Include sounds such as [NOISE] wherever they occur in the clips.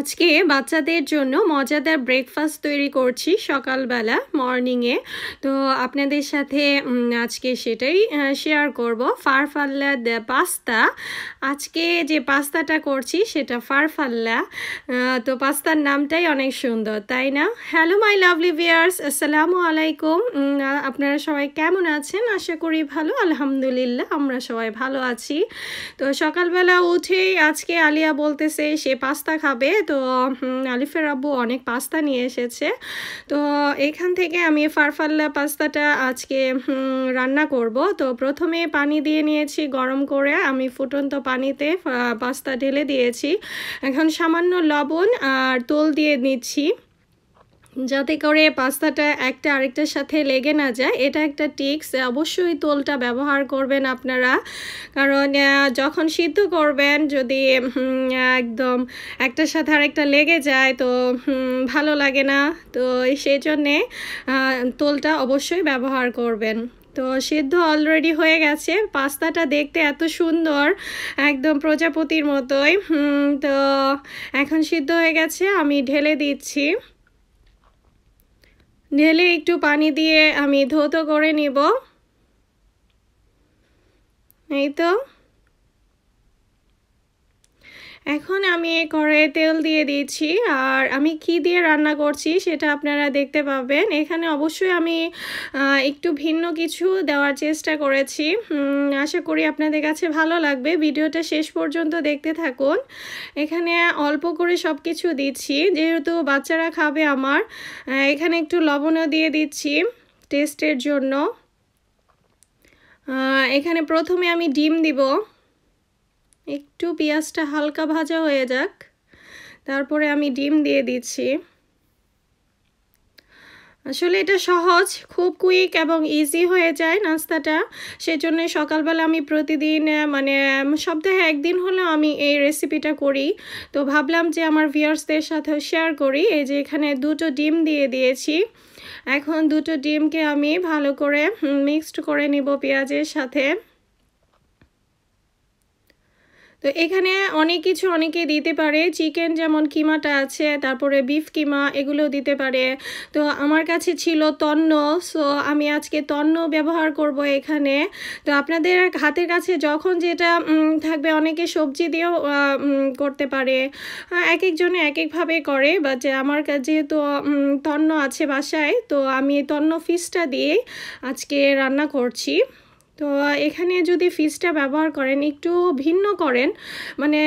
আজকে বাচ্চাদের জন্য মজাদার ব্রেকফাস্ট তৈরি করছি সকালবেলা মর্নিংয়ে তো আপনাদের সাথে আজকে সেটাই শেয়ার করব ফারফাল্লা পাস্তা আজকে যে পাস্তাটা করছি সেটা ফারফাল্লা তো পাস্তার নামটাই অনেক সুন্দর তাই না হ্যালো মাই লাভলি ভিয়ার্স আসসালামু আলাইকুম আপনারা সবাই কেমন আছেন আশা করি ভালো আলহামদুলিল্লাহ আমরা সবাই ভালো আছি তো সকালবেলা উঠেই আজকে আলিয়া বলতেছে সে পাস্তা খাবে তো আলিফের আব্বু অনেক পাস্তা নিয়ে এসেছে তো এখান থেকে আমি ফারফাল্লা পাস্তাটা আজকে রান্না করব তো প্রথমে পানি দিয়ে নিয়েছি গরম করে আমি ফুটন্ত পানিতে পাস্তা ঢেলে দিয়েছি এখন সামান্য লবণ আর তোল দিয়ে নিচ্ছি যাতে করে পাস্তাটা একটা আরেকটার সাথে লেগে না যায় এটা একটা টিক্স অবশ্যই তোলটা ব্যবহার করবেন আপনারা কারণ যখন সিদ্ধ করবেন যদি একদম একটার সাথে আরেকটা লেগে যায় তো ভালো লাগে না তো সেই জন্যে তোলটা অবশ্যই ব্যবহার করবেন তো সিদ্ধ অলরেডি হয়ে গেছে পাস্তাটা দেখতে এত সুন্দর একদম প্রজাপতির মতোই তো এখন সিদ্ধ হয়ে গেছে আমি ঢেলে দিচ্ছি ঢেলে একটু পানি দিয়ে আমি ধৌত করে নিব এই তো এখন আমি করে তেল দিয়ে দিয়েছি আর আমি কি দিয়ে রান্না করছি সেটা আপনারা দেখতে পাবেন এখানে অবশ্যই আমি একটু ভিন্ন কিছু দেওয়ার চেষ্টা করেছি আশা করি আপনাদের কাছে ভালো লাগবে ভিডিওটা শেষ পর্যন্ত দেখতে থাকুন এখানে অল্প করে সব কিছু দিচ্ছি যেহেতু বাচ্চারা খাবে আমার এখানে একটু লবণও দিয়ে দিচ্ছি টেস্টের জন্য এখানে প্রথমে আমি ডিম দিব একটু পেঁয়াজটা হালকা ভাজা হয়ে যাক তারপরে আমি ডিম দিয়ে দিচ্ছি আসলে এটা সহজ খুব কুইক এবং ইজি হয়ে যায় নাস্তাটা সেজন্য সকালবেলা আমি প্রতিদিন মানে সপ্তাহে একদিন হলেও আমি এই রেসিপিটা করি তো ভাবলাম যে আমার ভিউয়ার্সদের সাথে শেয়ার করি এই যে এখানে দুটো ডিম দিয়ে দিয়েছি এখন দুটো ডিমকে আমি ভালো করে মিক্সড করে নিব পেঁয়াজের সাথে তো এখানে অনেক কিছু অনেকে দিতে পারে চিকেন যেমন কিমাটা আছে তারপরে বিফ কিমা এগুলো দিতে পারে তো আমার কাছে ছিল তন্ন সো আমি আজকে তন্ন ব্যবহার করব এখানে তো আপনাদের হাতের কাছে যখন যেটা থাকবে অনেকে সবজি দিয়েও করতে পারে হ্যাঁ, এক একজনে এক একভাবে করে বা যে আমার যেহেতু তন্ন আছে বাসায় তো আমি তন্ন ফিসটা দিয়ে আজকে রান্না করছি তো এখানে যদি ফিসটা ব্যবহার করেন একটু ভিন্ন করেন মানে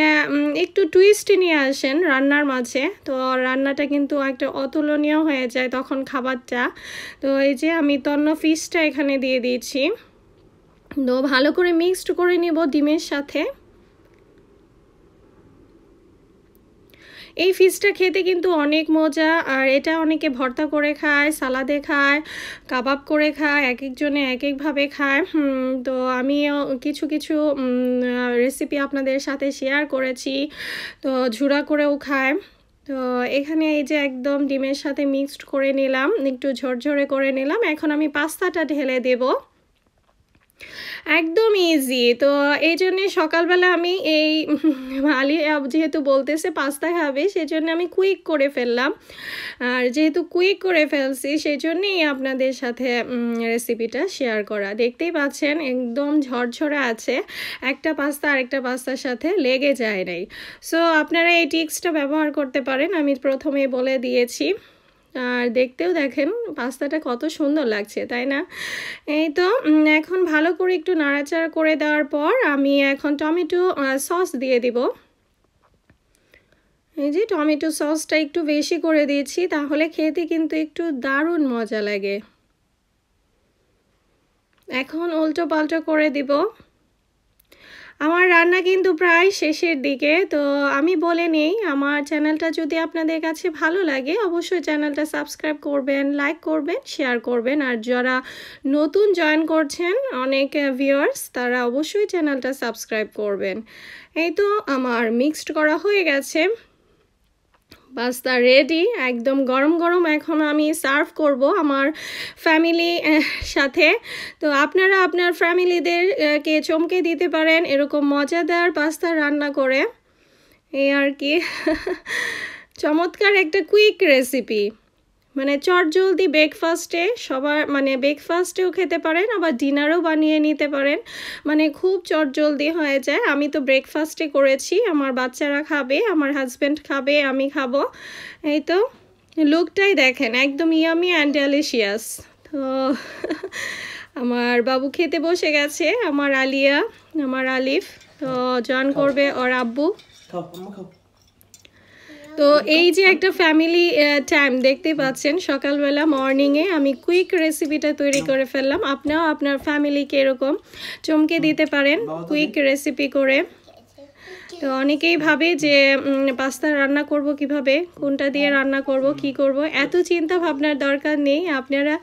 একটু টুইস্ট নিয়ে আসেন রান্নার মাঝে তো রান্নাটা কিন্তু একটা অতুলনীয় হয়ে যায় তখন খাবারটা তো এই যে আমি তন্ন ফিসটা এখানে দিয়ে দিয়েছি তো ভালো করে মিক্সড করে নিব ডিমের সাথে এই ফিশটা খেতে কিন্তু অনেক মজা আর এটা অনেকে ভর্তা করে খায় সালাদে খায় কাবাব করে খায় এক একজনে এক একভাবে খায় তো আমি কিছু কিছু রেসিপি আপনাদের সাথে শেয়ার করেছি তো ঝুরা করেও খায় তো এখানে এই যে একদম ডিমের সাথে মিক্সড করে নিলাম একটু ঝরঝরে করে নিলাম এখন আমি পাস্তাটা ঢেলে দেবো একদম ইজি তো এই জন্যে সকালবেলা আমি এই [LAUGHS] আলি যেহেতু বলতেছে পাস্তা খাবে জন্য আমি কুইক করে ফেললাম আর যেহেতু কুইক করে ফেলছি সেই জন্যেই আপনাদের সাথে রেসিপিটা শেয়ার করা দেখতেই পাচ্ছেন একদম ঝরঝরে আছে একটা পাস্তা আরেকটা পাস্তার সাথে লেগে যায় নাই সো আপনারা এই টিক্সটা ব্যবহার করতে পারেন আমি প্রথমে বলে দিয়েছি আর দেখতেও দেখেন পাস্তাটা কত সুন্দর লাগছে তাই না এই তো এখন ভালো করে একটু নাড়াচাড়া করে দেওয়ার পর আমি এখন টমেটো সস দিয়ে দিব এই যে টমেটো সসটা একটু বেশি করে দিয়েছি তাহলে খেতে কিন্তু একটু দারুণ মজা লাগে এখন উল্টো পাল্টো করে দিব আমার রান্না কিন্তু প্রায় শেষের দিকে তো আমি বলে নেই আমার চ্যানেলটা যদি আপনাদের কাছে ভালো লাগে অবশ্যই চ্যানেলটা সাবস্ক্রাইব করবেন লাইক করবেন শেয়ার করবেন আর যারা নতুন জয়েন করছেন অনেক ভিউয়ার্স তারা অবশ্যই চ্যানেলটা সাবস্ক্রাইব করবেন এই তো আমার মিক্সড করা হয়ে গেছে পাস্তা রেডি একদম গরম গরম এখন আমি সার্ভ করব আমার ফ্যামিলি eh, সাথে তো আপনারা আপনার ফ্যামিলিদেরকে eh, চমকে দিতে পারেন এরকম মজাদার পাস্তা রান্না করে এই আর কি [LAUGHS] চমৎকার একটা কুইক রেসিপি মানে চট জলদি ব্রেকফাস্টে সবার মানে ব্রেকফাস্টেও খেতে পারেন আবার ডিনারও বানিয়ে নিতে পারেন মানে খুব চটজলদি হয়ে যায় আমি তো ব্রেকফাস্টে করেছি আমার বাচ্চারা খাবে আমার হাজব্যান্ড খাবে আমি খাবো এই তো লুকটাই দেখেন একদম ইয়ামি অ্যান্ড ডেলিশিয়াস তো আমার বাবু খেতে বসে গেছে আমার আলিয়া আমার আলিফ তো জয়েন করবে ওর আব্বু খাও তো এই যে একটা ফ্যামিলি টাইম uh, দেখতে পাচ্ছেন সকালবেলা মর্নিংয়ে আমি কুইক রেসিপিটা তৈরি করে ফেললাম আপনারাও আপনার ফ্যামিলিকে এরকম চমকে দিতে পারেন কুইক রেসিপি করে তো অনেকেই ভাবে যে পাস্তা রান্না করব কিভাবে কোনটা দিয়ে রান্না করব কি করব এত চিন্তা ভাবনার দরকার নেই আপনারা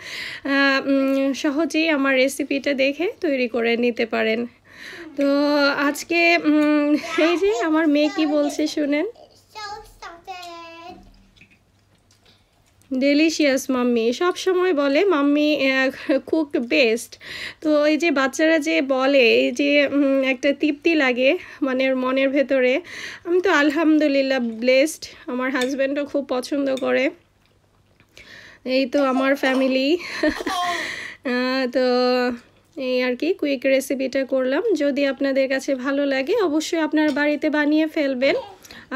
সহজেই আমার রেসিপিটা দেখে তৈরি করে নিতে পারেন তো আজকে এই যে আমার মেয়ে কি বলছে শুনেন ডেলিশিয়াস মাম্মি সব সময় বলে মাম্মি কুক বেস্ট তো এই যে বাচ্চারা যে বলে এই যে একটা তৃপ্তি লাগে মানে মনের ভেতরে আমি তো আলহামদুলিল্লাহ ব্লেসড আমার হাজব্যান্ডও খুব পছন্দ করে এই তো আমার ফ্যামিলি তো এই আর কি কুইক রেসিপিটা করলাম যদি আপনাদের কাছে ভালো লাগে অবশ্যই আপনার বাড়িতে বানিয়ে ফেলবেন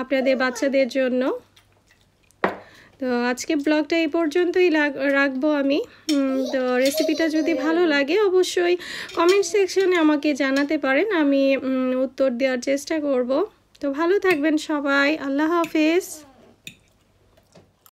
আপনাদের বাচ্চাদের জন্য তো আজকে ব্লগটা এই পর্যন্তই রাখবো আমি তো রেসিপিটা যদি ভালো লাগে অবশ্যই কমেন্ট সেকশনে আমাকে জানাতে পারেন আমি উত্তর দেওয়ার চেষ্টা করব তো ভালো থাকবেন সবাই আল্লাহ হাফেজ